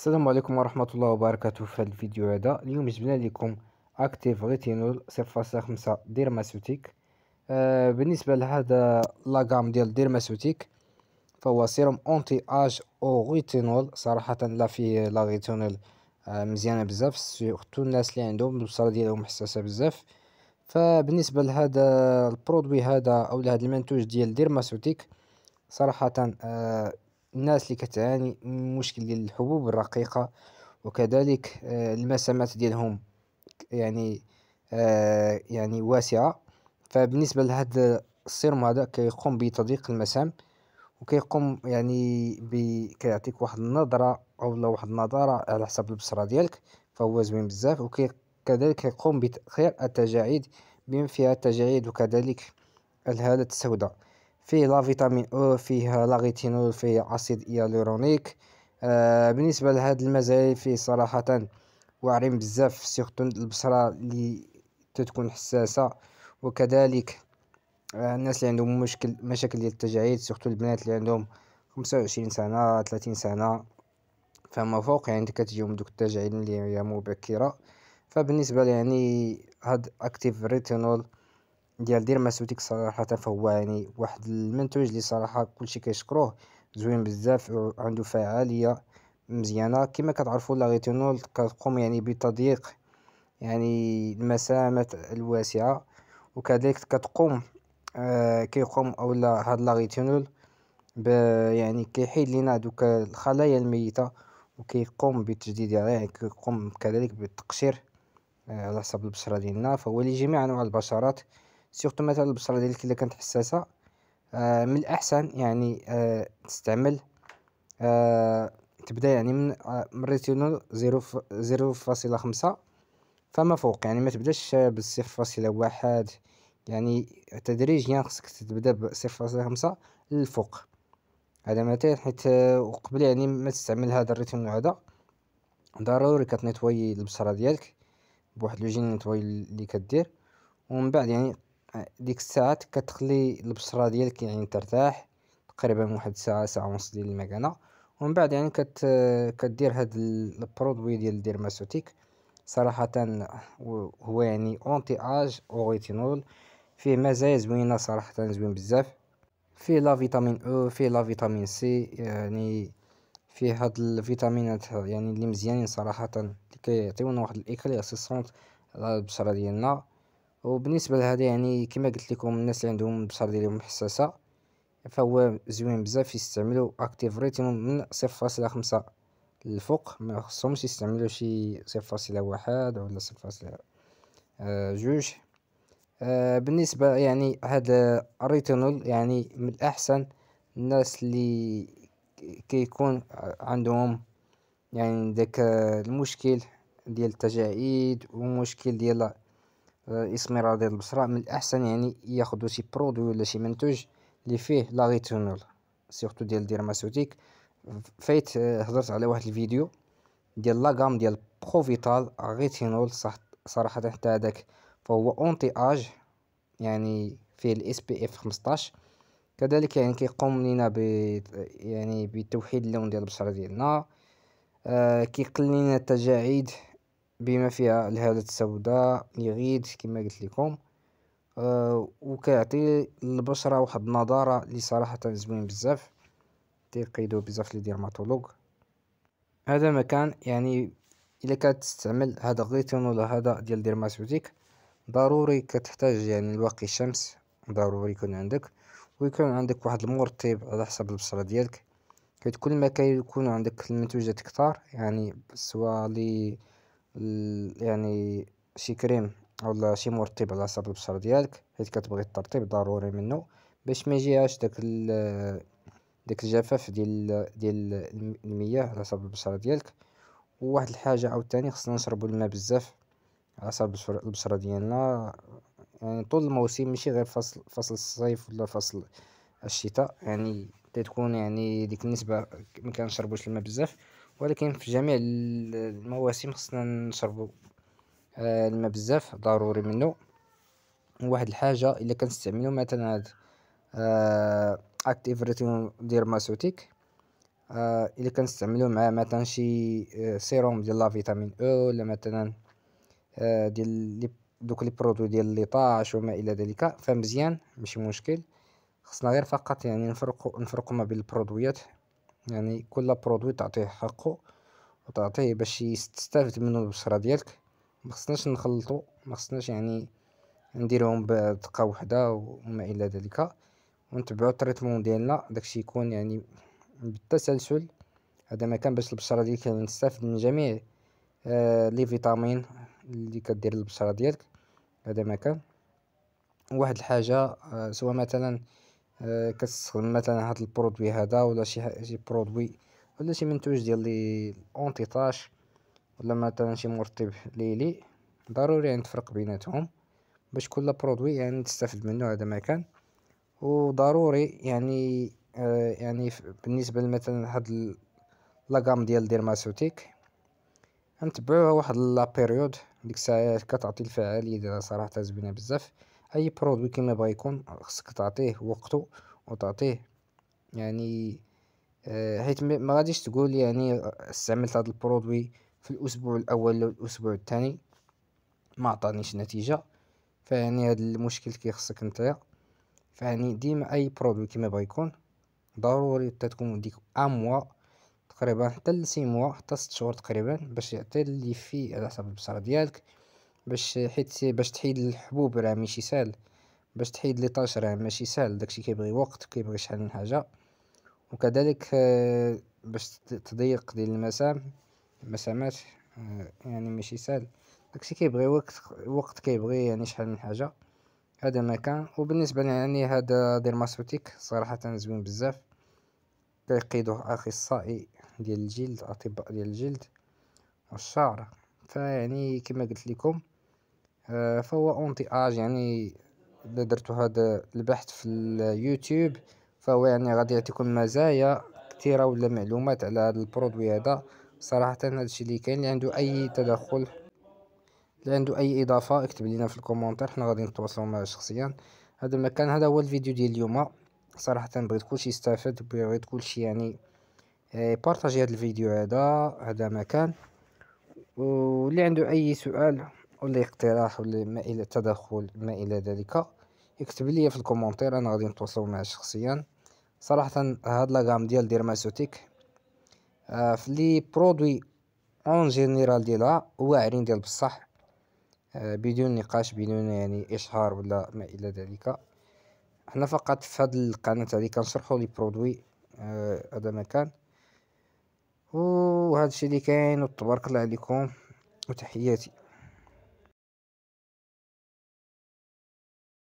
السلام عليكم ورحمة الله وبركاته في هذا الفيديو هذا اليوم جبنا لكم اكتيف ريتينول 0.5 ديرماسوتيك آه بالنسبة لهذا لاغام ديال ديرماسوتيك فهو سيروم اونتي اج او ريتينول صراحة لا في لا ريتينول آه مزيانة بزاف سيغتو الناس اللي عندهم البصرة ديالهم حساسة بزاف فبالنسبة لهذا البرودوي هذا او لهذا المنتوج ديال ديرماسوتيك صراحة آه الناس اللي كتعاني من مشكل ديال الحبوب الرقيقة وكذلك آه، المسامات ديالهم يعني آه، يعني واسعة فبالنسبة لهذا السيروم هذا كيقوم بتضييق المسام وكيقوم يعني كيعطيك واحد النظرة او واحد النظاره على حسب البصرة ديالك فهو زوين بزاف وكذلك كيقوم بتأخير التجاعيد بما فيها التجاعيد وكذلك الهالة السوداء فيه لا فيتامين او فيه لا ريتينول فيه اسيد ايالورونيك آه بالنسبه لهاد المزايا فيه صراحه واعرين بزاف سيغتو البصره اللي تتكون حساسه وكذلك آه الناس اللي عندهم مشكل مشاكل ديال التجاعيد سيغتو البنات اللي عندهم 25 سنه 30 سنه فما فوق يعني كتجيهم دوك التجاعيد اللي هي مبكره فبالنسبه لي يعني هاد اكتيف ريتينول ديال دير ماسوتيك صراحه فهو يعني واحد المنتوج اللي صراحه كلشي كيشكروه زوين بزاف عنده فعاليه مزيانه كما كتعرفوا لا ريتينول كتقوم يعني بتضييق يعني المسامات الواسعه وكذلك كتقوم آه كيقوم اولا هاد لا ريتينول يعني كيحيد لينا دوك الخلايا الميته وكيقوم بتجديد يعني كيقوم كذلك بالتقشير آه، على حسب البشره ديالنا فهو لجميع انواع البشرات سيرتو مثلا البشره ديالك الا كانت حساسه آه من الاحسن يعني آه تستعمل آه تبدا يعني من آه من ريتينول زيرو فاصلة خمسة فما فوق يعني ما تبداش ب فاصلة واحد يعني تدريجيا يعني خصك تبدا بصفر فاصلة خمسة للفوق هذا مثلا حيت آه، قبل يعني ما تستعمل هذا الريتينول هذا ضروري كتنطوي البصره ديالك بواحد لوجين نطوي اللي كدير ومن بعد يعني ديك الساعات كتخلي البشره ديالك يعني ترتاح تقريبا واحد الساعه ساعه ونص ديال المكانه ومن بعد يعني كت كدير هاد البرودوي ديال الديرماسوتيك صراحه هو يعني اونتي اج اوريتينول فيه مزايا زوينه صراحه زوين بزاف فيه لا فيتامين او فيه لا فيتامين سي يعني فيه هاد الفيتامينات يعني اللي مزيانين صراحه اللي كيعطيونا واحد الاكليرسيسونت على البشره ديالنا وبالنسبه لهذا يعني كما قلت لكم الناس اللي عندهم البصر ديالهم حساسه فهو زوين بزاف يستعملوا اكتيف ريتينوم من صفر للفوق خمسة ما خصهمش يستعملوا شي صفر واحد ولا صفر آه، جوج آه، بالنسبه يعني هذا الريتينول يعني من الاحسن الناس اللي كيكون عندهم يعني داك المشكل ديال التجاعيد ومشكل ديال آه، اسمي راضي البصره من الاحسن يعني ياخذوا شي برودوي ولا شي منتوج اللي فيه لا ريتينول سيرتو ديال الديرماسوتيك فايت آه، هضرت على واحد الفيديو ديال لاغام ديال بروفيتال ريتينول صح صراحه حتى هذاك فهو اونتي اج يعني فيه الاس بي اف 15 كذلك يعني كيقوم لينا ب يعني بتوحيد اللون ديال البشره ديالنا آه كيقلل لنا التجاعيد بما فيها الهالات السوداء يغيد كما قلت لكم أه وكيعطي البشره واحد النضاره اللي صراحه زوين بزاف تيقيدو بزاف لي ديرماتولوج هذا مكان يعني الا كتستعمل هذا غليتون ولا هذا ديال ديرماتوتيك ضروري كتحتاج يعني الواقي الشمس ضروري يكون عندك ويكون عندك واحد المرطب على حسب البشره ديالك حيت كل ما كيكون عندك المنتوجات كتار يعني سواء لي يعني شي كريم ولا شي مرطب على حسب البشرة ديالك حيت كتبغي الترطيب ضروري منه باش ما يجيهاش داك داك الجفاف ديال ديال المياه على حسب البشرة ديالك وواحد الحاجه عاوتاني خصنا نشربوا الماء بزاف على حسب البشره ديالنا يعني طول الموسم ماشي غير فصل فصل الصيف ولا فصل الشتاء يعني تتكون يعني ديك النسبه ما كنشربوش الماء بزاف ولكن في جميع المواسم خصنا نشربوا آه، الماء بزاف ضروري منه واحد الحاجه الا كنستعملو مثلا هاد اكتيف ريتيوم ديرماسوتيك الا كنستعملو مع مثلا شي آه، سيروم ديال لا فيتامين او ولا مثلا آه، ديال دوك لي برودوي ديال لي طاش وما الى ذلك فمزيان ماشي مشكل خصنا غير فقط يعني نفرقو نفرقو ما بين البرودويات يعني كل برودوي تعطيه حقه وتعطيه باش تستافد منه البشره ديالك ما خصناش نخلطو ما خصناش يعني نديرهم بدقه وحده وما الى ذلك ونتبعو التريتمون ديالنا داكشي يكون يعني بالتسلسل هذا ما كان باش البشره ديالك يعني تستافد من جميع آه لي فيتامين اللي كدير البشره ديالك هذا ما كان واحد الحاجه آه سواء مثلا آه، كتستخدم مثلا هاد البرودوي هذا ولا شي شي برودوي ولا شي منتوج ديال لي اونتيطاج ولا مثلا شي مرطب ليلي ضروري عند يعني تفرق بيناتهم باش كل برودوي يعني تستافد منه هذا ما كان وضروري يعني آه يعني بالنسبه مثلا هاد لاغام ديال ديرماسوتيك نتبعوها واحد لا بيريود ديك الساعه كتعطي الفعاليه ديالها صراحه زوينه بزاف اي برودوي كيما بغا يكون خصك تعطيه وقته وتعطيه يعني آه حيت ما غاديش تقول يعني استعملت هذا البرودوي في الاسبوع الاول ولا الاسبوع الثاني ما عطانيش نتيجه فيعني هذا المشكل كيخصك نتايا فيعني ديما اي برودوي كيما بغا يكون ضروري حتى تكون ديك اموا تقريبا حتى لسي موا حتى ست شهور تقريبا باش يعطي اللي فيه على حسب البصره ديالك باش حيت باش تحيد الحبوب راه ماشي سهل باش تحيد ليطاش راه ماشي سهل داكشي كيبغي وقت كيبغي شحال من حاجه وكذلك آه، باش تضيق ديال المسام المسامات آه، يعني ماشي سهل داكشي كيبغي وقت وقت كيبغي يعني شحال من حاجه هذا ما كان وبالنسبه يعني هذا ديرماسوتيك صراحه زوين بزاف كيقيدوه اخصائي ديال الجلد اطباء ديال الجلد والشعر فيعني كما قلت لكم آه، فهو اج يعني اذا درتو هذا البحث في اليوتيوب فهو يعني غادي يعطيكم مزايا كثيره ولا معلومات على هذا البرودوي هذا صراحه هذا الشيء اللي كاين اللي عنده اي تدخل اللي عنده اي اضافه اكتب لينا في الكومونتير حنا غادي نتواصلوا معاه شخصيا هذا المكان هذا هو الفيديو ديال اليوم صراحه بغيت كلشي يستافد بغيت كلشي يعني آه، بارطاجي هذا الفيديو هذا هذا مكان واللي عنده اي سؤال ولا اقتراح ولا ما الى تدخل ما الى ذلك اكتب لي في الكومنتير انا غادي نتواصل معاه شخصيا صراحه هاد لاغام ديال ديرماسوتيك آه، في لي برودوي اون جينيرال ديالها واعرين ديال بصح آه، بدون نقاش بدون يعني اشهار ولا ما الى ذلك حنا فقط في هاد القناه هادي كنشرحو لي برودوي آه، هذا آه ما كان وهذا الشيء اللي كاين وتبارك الله عليكم وتحياتي